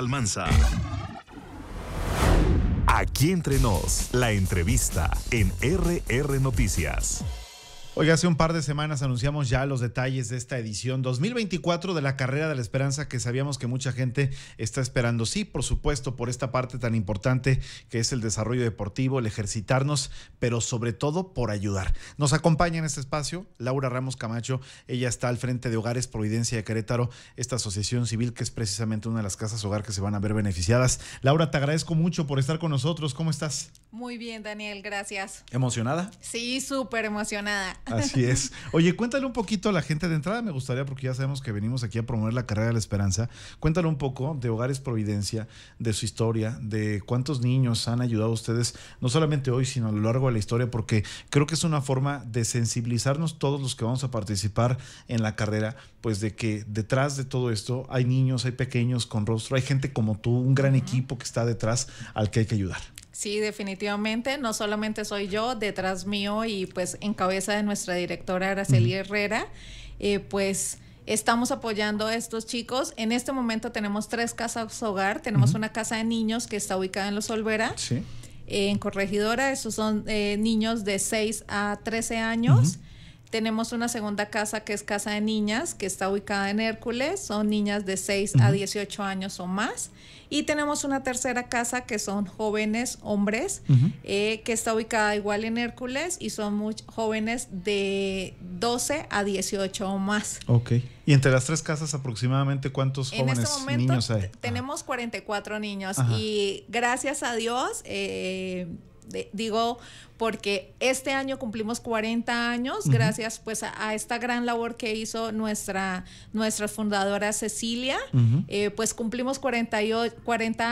Almanza. Aquí entre nos, la entrevista en RR Noticias. Hoy hace un par de semanas anunciamos ya los detalles de esta edición 2024 de la Carrera de la Esperanza que sabíamos que mucha gente está esperando. Sí, por supuesto, por esta parte tan importante que es el desarrollo deportivo, el ejercitarnos, pero sobre todo por ayudar. Nos acompaña en este espacio Laura Ramos Camacho. Ella está al frente de Hogares Providencia de Querétaro, esta asociación civil que es precisamente una de las casas hogar que se van a ver beneficiadas. Laura, te agradezco mucho por estar con nosotros. ¿Cómo estás? Muy bien, Daniel, gracias. ¿Emocionada? Sí, súper emocionada. Así es. Oye, cuéntale un poquito a la gente de entrada, me gustaría, porque ya sabemos que venimos aquí a promover la carrera de la esperanza. Cuéntale un poco de Hogares Providencia, de su historia, de cuántos niños han ayudado a ustedes, no solamente hoy, sino a lo largo de la historia, porque creo que es una forma de sensibilizarnos todos los que vamos a participar en la carrera, pues de que detrás de todo esto hay niños, hay pequeños con rostro, hay gente como tú, un gran equipo que está detrás al que hay que ayudar. Sí, definitivamente, no solamente soy yo, detrás mío y pues en cabeza de nuestra directora Araceli Herrera, eh, pues estamos apoyando a estos chicos. En este momento tenemos tres casas hogar, tenemos una casa de niños que está ubicada en Los Olvera. en Corregidora, esos son eh, niños de 6 a 13 años. Tenemos una segunda casa que es Casa de Niñas, que está ubicada en Hércules. Son niñas de 6 a 18 años o más. Y tenemos una tercera casa que son jóvenes hombres, eh, que está ubicada igual en Hércules y son jóvenes de 12 a 18 o más. Ok. ¿Y entre las tres casas aproximadamente cuántos jóvenes en este momento, niños hay? Tenemos 44 ah. niños y gracias a Dios... Eh, digo, porque este año cumplimos 40 años, gracias pues a, esta gran labor que hizo nuestra, nuestra fundadora Cecilia, eh, pues cumplimos 40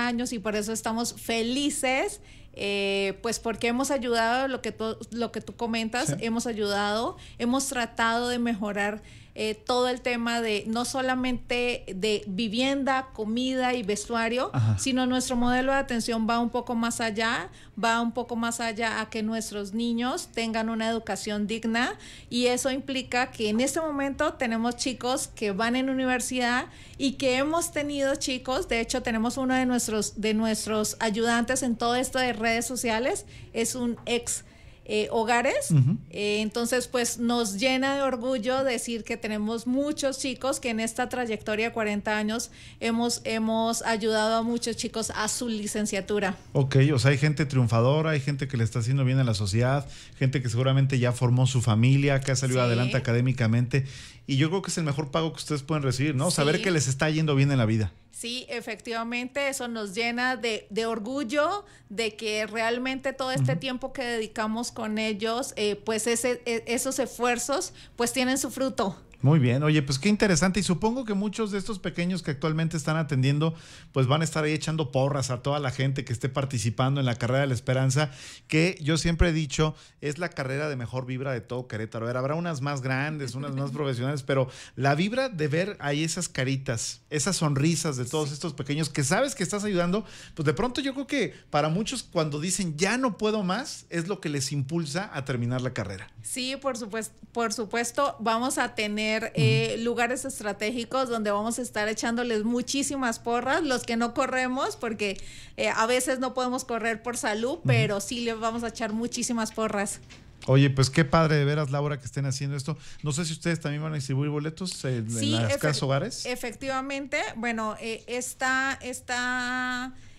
años y por eso estamos felices. Eh, pues porque hemos ayudado, lo que, lo que tú comentas, hemos ayudado, hemos tratado de mejorar eh, todo el tema de no solamente de vivienda, comida y vestuario, sino nuestro modelo de atención va un poco más allá, va un poco más allá a que nuestros niños tengan una educación digna y eso implica que en este momento tenemos chicos que van en universidad y que hemos tenido chicos, de hecho tenemos uno de nuestros de nuestros ayudantes en todo esto de redes sociales, es un ex eh, hogares. Eh, entonces, pues nos llena de orgullo decir que tenemos muchos chicos que en esta trayectoria de 40 años hemos, hemos ayudado a muchos chicos a su licenciatura. Ok, o sea, hay gente triunfadora, hay gente que le está haciendo bien a la sociedad, gente que seguramente ya formó su familia, que ha salido adelante académicamente. Y yo creo que es el mejor pago que ustedes pueden recibir, ¿no? Saber que les está yendo bien en la vida. Sí, efectivamente, eso nos llena de, de, orgullo de que realmente todo este tiempo que dedicamos con ellos, eh, pues ese, e, esos esfuerzos, pues tienen su fruto. Muy bien, oye, pues qué interesante y supongo que muchos de estos pequeños que actualmente están atendiendo, pues van a estar ahí echando porras a toda la gente que esté participando en la carrera de la esperanza, que yo siempre he dicho es la carrera de mejor vibra de todo Querétaro. A ver, habrá unas más grandes, unas más profesionales, pero la vibra de ver ahí esas caritas, esas sonrisas de todos estos pequeños que sabes que estás ayudando, pues de pronto yo creo que para muchos cuando dicen ya no puedo más, es lo que les impulsa a terminar la carrera. Sí, por supuesto, por supuesto, vamos a tener eh, lugares estratégicos donde vamos a estar echándoles muchísimas porras, los que no corremos, porque eh, a veces no podemos correr por salud, pero sí les vamos a echar muchísimas porras. Oye, pues qué padre de veras, Laura, que estén haciendo esto. No sé si ustedes también van a distribuir boletos en, las casas hogares. Efectivamente, bueno, está, eh, está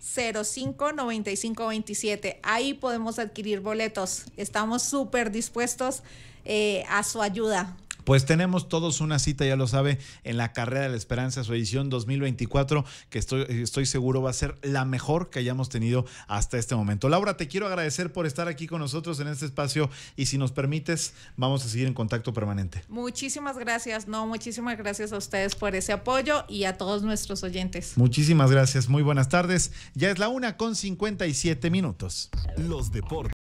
059527. Ahí podemos adquirir boletos. Estamos súper dispuestos eh, a su ayuda. Pues tenemos todos una cita, ya lo sabe, en la Carrera de la Esperanza, su edición 2024, que estoy, estoy seguro va a ser la mejor que hayamos tenido hasta este momento. Laura, te quiero agradecer por estar aquí con nosotros en este espacio y si nos permites, vamos a seguir en contacto permanente. Muchísimas gracias, no, muchísimas gracias a ustedes por ese apoyo y a todos nuestros oyentes. Muchísimas gracias, muy buenas tardes. Ya es la una con 57 minutos. Los deportes.